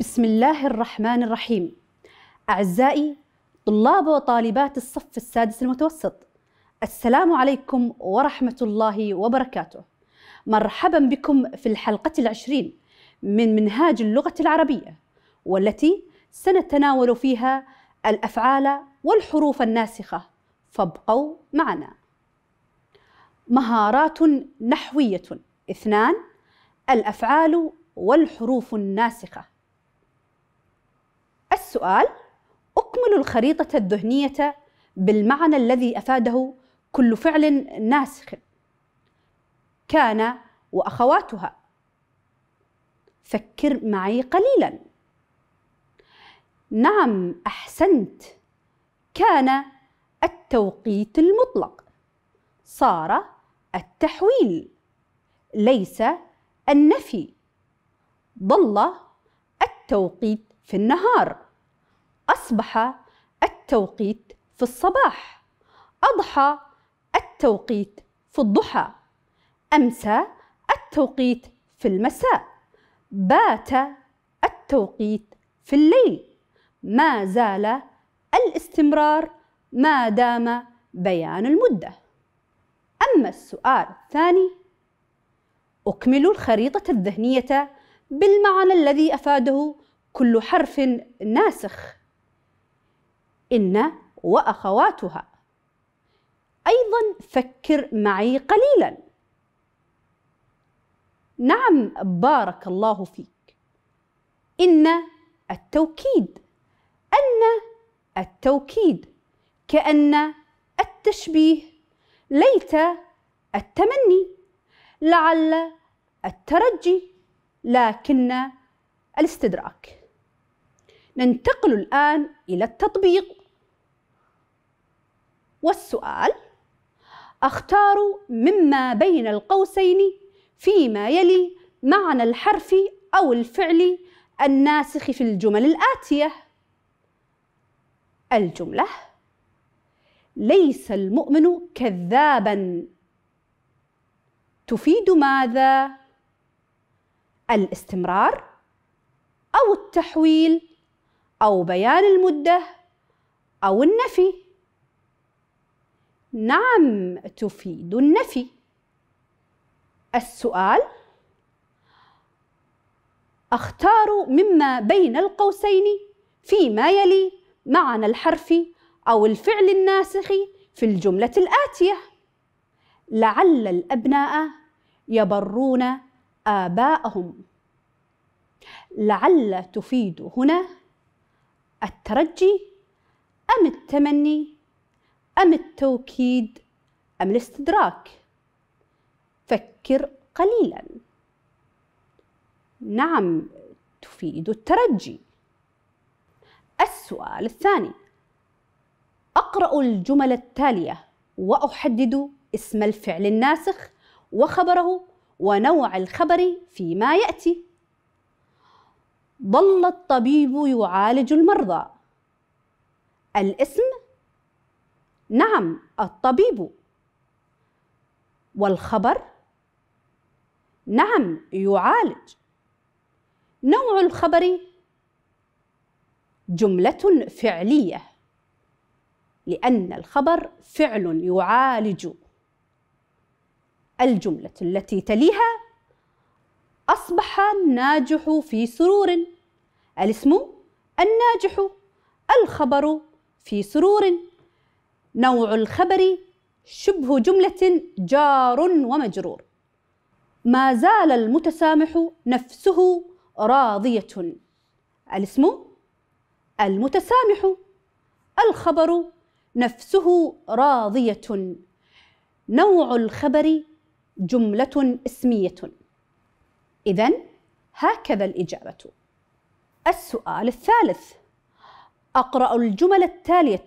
بسم الله الرحمن الرحيم أعزائي طلاب وطالبات الصف السادس المتوسط السلام عليكم ورحمة الله وبركاته مرحبا بكم في الحلقة العشرين من منهاج اللغة العربية والتي سنتناول فيها الأفعال والحروف الناسخة فابقوا معنا مهارات نحوية اثنان الأفعال والحروف الناسخة السؤال أكمل الخريطة الذهنية بالمعنى الذي أفاده كل فعل ناسخ كان وأخواتها فكر معي قليلا نعم أحسنت كان التوقيت المطلق صار التحويل ليس النفي ضل التوقيت في النهار أصبح التوقيت في الصباح أضحى التوقيت في الضحى أمسى التوقيت في المساء بات التوقيت في الليل ما زال الاستمرار ما دام بيان المدة أما السؤال الثاني أكمل الخريطة الذهنية بالمعنى الذي أفاده كل حرف ناسخ إن وأخواتها أيضا فكر معي قليلا نعم بارك الله فيك إن التوكيد أن التوكيد كأن التشبيه ليت التمني لعل الترجي لكن الاستدراك ننتقل الآن إلى التطبيق والسؤال أختار مما بين القوسين فيما يلي معنى الحرف أو الفعل الناسخ في الجمل الآتية الجملة ليس المؤمن كذابا تفيد ماذا؟ الاستمرار أو التحويل أو بيان المدة أو النفي نعم تفيد النفي السؤال أختار مما بين القوسين فيما يلي معنى الحرف أو الفعل الناسخ في الجملة الآتية لعل الأبناء يبرون آباءهم لعل تفيد هنا الترجي أم التمني أم التوكيد أم الاستدراك فكر قليلا نعم تفيد الترجي السؤال الثاني أقرأ الجمل التالية وأحدد اسم الفعل الناسخ وخبره ونوع الخبر فيما يأتي ظل الطبيب يعالج المرضى الاسم نعم الطبيب والخبر نعم يعالج نوع الخبر جملة فعلية لأن الخبر فعل يعالج الجملة التي تليها أصبح الناجح في سرور الاسم الناجح الخبر في سرور نوع الخبر شبه جملة جار ومجرور ما زال المتسامح نفسه راضية الاسم المتسامح الخبر نفسه راضية نوع الخبر جملة اسمية إذا هكذا الإجابة السؤال الثالث أقرأ الجمل التالية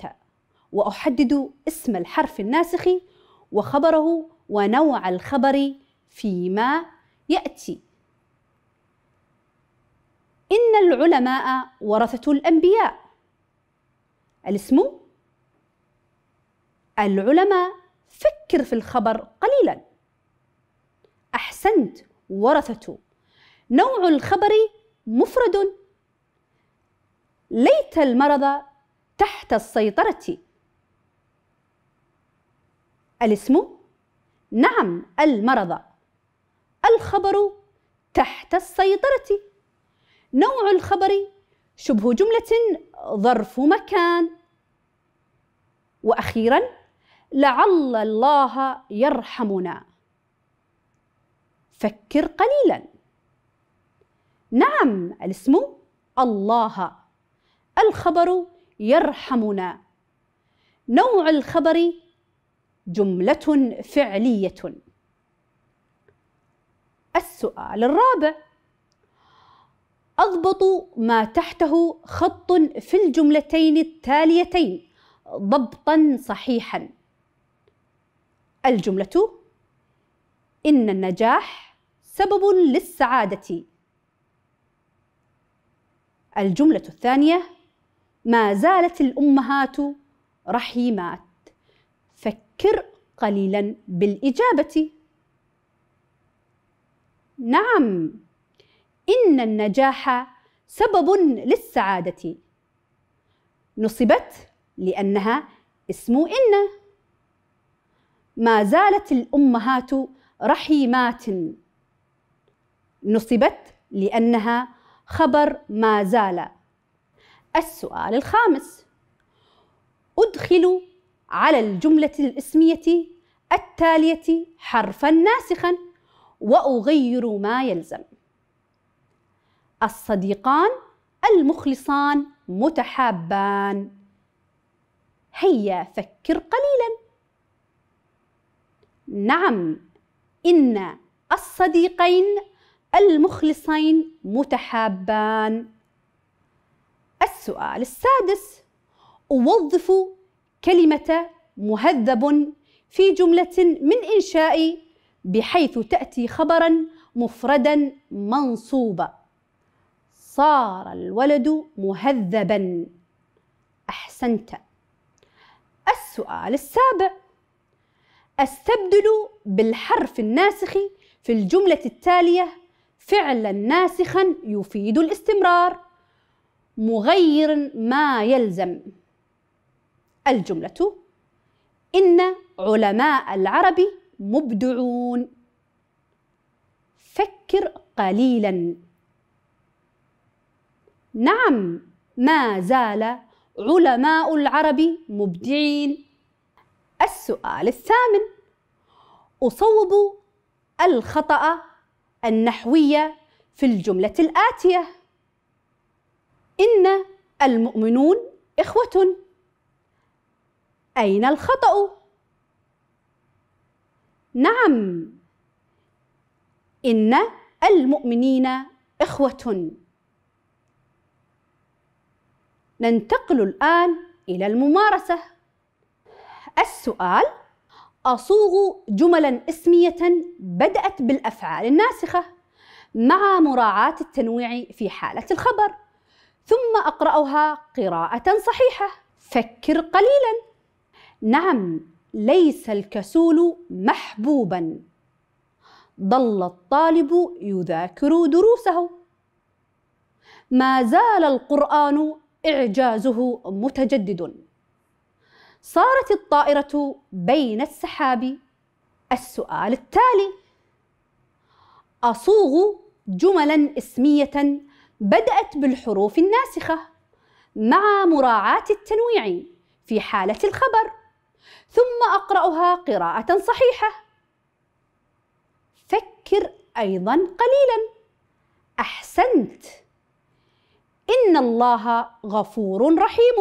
وأحدد اسم الحرف الناسخ وخبره ونوع الخبر فيما يأتي إن العلماء ورثة الأنبياء الاسم العلماء فكر في الخبر قليلا أحسنت ورثة نوع الخبر مفرد ليت المرض تحت السيطرة الاسم نعم المرض الخبر تحت السيطرة نوع الخبر شبه جملة ظرف مكان وأخيرا لعل الله يرحمنا فكر قليلا نعم الاسم الله الخبر يرحمنا نوع الخبر جملة فعلية السؤال الرابع أضبط ما تحته خط في الجملتين التاليتين ضبطا صحيحا الجملة إن النجاح سبب للسعادة الجملة الثانية ما زالت الأمهات رحيمات فكر قليلا بالإجابة نعم إن النجاح سبب للسعادة نصبت لأنها اسم إن ما زالت الأمهات رحيمات نصبت لأنها خبر ما زال السؤال الخامس أدخل على الجملة الاسمية التالية حرفا ناسخا وأغير ما يلزم الصديقان المخلصان متحابان هيا فكر قليلا نعم إن الصديقين المخلصين متحابان السؤال السادس أوظف كلمة مهذب في جملة من إنشاء بحيث تأتي خبرا مفردا منصوبا صار الولد مهذبا أحسنت السؤال السابع استبدل بالحرف الناسخ في الجملة التالية فعلا ناسخا يفيد الاستمرار مغير ما يلزم الجملة إن علماء العرب مبدعون فكر قليلا نعم ما زال علماء العرب مبدعين السؤال الثامن أصوب الخطأ النحوية في الجملة الآتية إن المؤمنون إخوة أين الخطأ؟ نعم إن المؤمنين إخوة ننتقل الآن إلى الممارسة السؤال أصوغ جملا اسمية بدأت بالأفعال الناسخة مع مراعاة التنويع في حالة الخبر ثم أقرأها قراءة صحيحة فكر قليلاً نعم ليس الكسول محبوبا ضل الطالب يذاكر دروسه ما زال القران اعجازه متجدد صارت الطائره بين السحاب السؤال التالي اصوغ جملا اسميه بدات بالحروف الناسخه مع مراعاه التنويع في حاله الخبر ثم أقرأها قراءة صحيحة فكر أيضا قليلا أحسنت إن الله غفور رحيم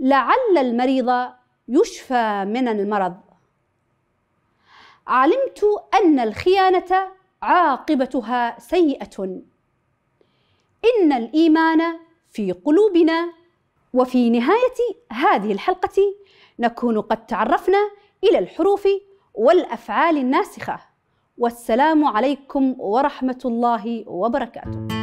لعل المريض يشفى من المرض علمت أن الخيانة عاقبتها سيئة إن الإيمان في قلوبنا وفي نهاية هذه الحلقة نكون قد تعرفنا إلى الحروف والأفعال الناسخة والسلام عليكم ورحمة الله وبركاته